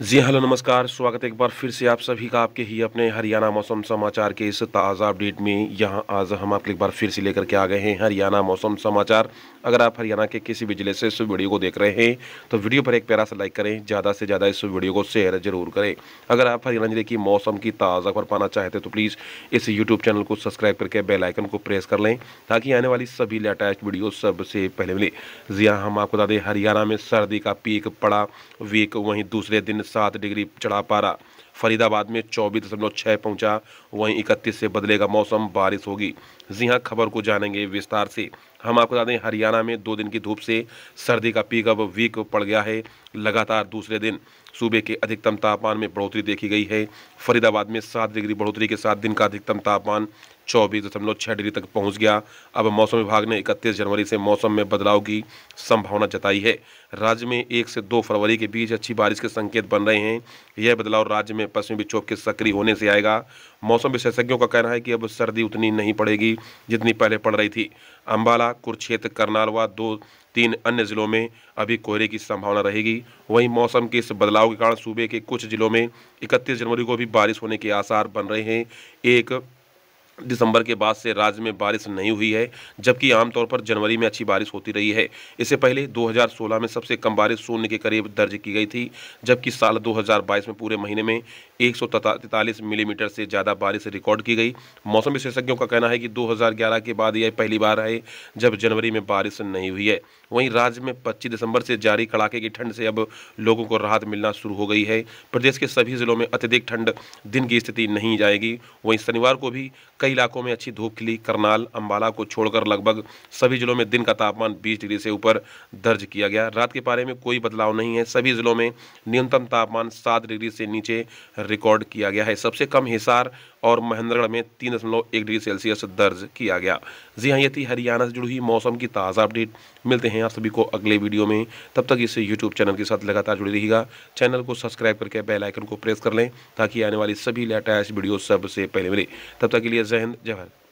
जी hello नमस्कार स्वागत है एक बार फिर से आप सभी का आपके ही अपने हरियाणा मौसम समाचार के इस ताज़ा अपडेट में यहां आज हम आपके एक बार फिर से लेकर के आ गए हैं हरियाणा मौसम समाचार अगर आप हरियाणा के किसी भी जिले से इस वीडियो को देख रहे हैं तो वीडियो पर एक प्यारा सा लाइक करें ज़्यादा से ज़्यादा इस वीडियो को शेयर जरूर करें अगर आप हरियाणा जिले की मौसम की ताज़ा खबर पाना चाहते तो प्लीज़ इस यूट्यूब चैनल को सब्सक्राइब करके बेलाइकन को प्रेस कर लें ताकि आने वाली सभी लेटेस्ट वीडियो सबसे पहले मिले जी हाँ, हम आपको बता दें हरियाणा में सर्दी का पीक पड़ा वीक वहीं दूसरे दिन सात डिग्री चढ़ा पारा फरीदाबाद में चौबीस दशमलव छः पहुँचा वहीं इकतीस से बदलेगा मौसम बारिश होगी जी हाँ खबर को जानेंगे विस्तार से हम आपको बता दें हरियाणा में दो दिन की धूप से सर्दी का पीक अब वीक पड़ गया है लगातार दूसरे दिन सूबे के अधिकतम तापमान में बढ़ोतरी देखी गई है फरीदाबाद में सात डिग्री बढ़ोतरी के साथ दिन का अधिकतम तापमान चौबीस दशमलव छः डिग्री तक पहुंच गया अब मौसम विभाग ने इकतीस जनवरी से मौसम में बदलाव की संभावना जताई है राज्य में एक से दो फरवरी के बीच अच्छी बारिश के संकेत बन रहे हैं यह बदलाव राज्य में में पश्चिमी विक्षोभ के सक्रिय होने से आएगा मौसम विशेषज्ञों का कहना है कि अब सर्दी उतनी नहीं पड़ेगी जितनी पहले पड़ रही थी अम्बाला कुरुक्षेत्र करनाल व दो तीन अन्य जिलों में अभी कोहरे की संभावना रहेगी वहीं मौसम के इस बदलाव के कारण सूबे के कुछ जिलों में इकतीस जनवरी को भी बारिश होने के आसार बन रहे हैं एक दिसंबर के बाद से राज्य में बारिश नहीं हुई है जबकि आमतौर पर जनवरी में अच्छी बारिश होती रही है इससे पहले 2016 में सबसे कम बारिश शून्य के करीब दर्ज की गई थी जबकि साल 2022 में पूरे महीने में एक मिलीमीटर से ज़्यादा बारिश रिकॉर्ड की गई मौसम विशेषज्ञों का कहना है कि 2011 के बाद यह पहली बार है जब जनवरी में बारिश नहीं हुई है वहीं राज्य में पच्चीस दिसंबर से जारी कड़ाके की ठंड से अब लोगों को राहत मिलना शुरू हो गई है प्रदेश के सभी जिलों में अत्यधिक ठंड दिन की स्थिति नहीं जाएगी वहीं शनिवार को भी कई इलाकों में अच्छी धूप खिली करनाल अंबाला को छोड़कर लगभग सभी जिलों में दिन का तापमान 20 डिग्री से ऊपर दर्ज किया गया रात के पारे में कोई बदलाव नहीं है सभी जिलों में न्यूनतम तापमान सात डिग्री से नीचे रिकॉर्ड किया गया है सबसे कम हिसार और महेंद्रगढ़ में तीन दशमलव एक डिग्री सेल्सियस दर्ज किया गया जी हाँ ये थी हरियाणा से जुड़ी हुई मौसम की ताज़ा अपडेट मिलते हैं आप सभी को अगले वीडियो में तब तक इसे यूट्यूब चैनल के साथ लगातार जुड़े रहिएगा चैनल को सब्सक्राइब करके बेल आइकन को प्रेस कर लें ताकि आने वाली सभी लेटेस्ट वीडियो सबसे पहले मिले तब तक के लिए जहन हिंद